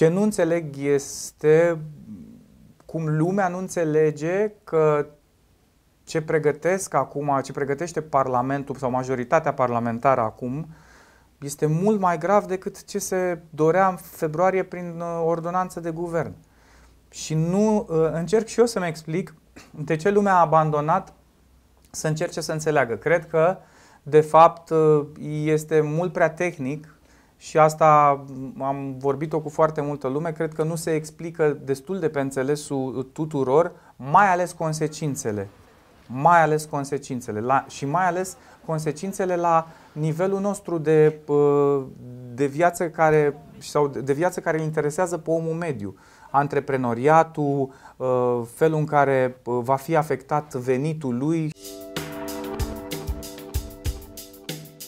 Ce nu înțeleg este cum lumea nu înțelege că ce pregătesc acum, ce pregătește Parlamentul sau majoritatea parlamentară acum, este mult mai grav decât ce se dorea în februarie prin uh, ordonanță de guvern. Și nu uh, încerc și eu să-mi explic de ce lumea a abandonat să încerce să înțeleagă. Cred că, de fapt, uh, este mult prea tehnic și asta am vorbit-o cu foarte multă lume, cred că nu se explică destul de pe înțelesul tuturor, mai ales consecințele. Mai ales consecințele la, și mai ales consecințele la nivelul nostru de, de viață care, sau de viață care îl interesează pe omul mediu. Antreprenoriatul, ă, felul în care va fi afectat venitul lui.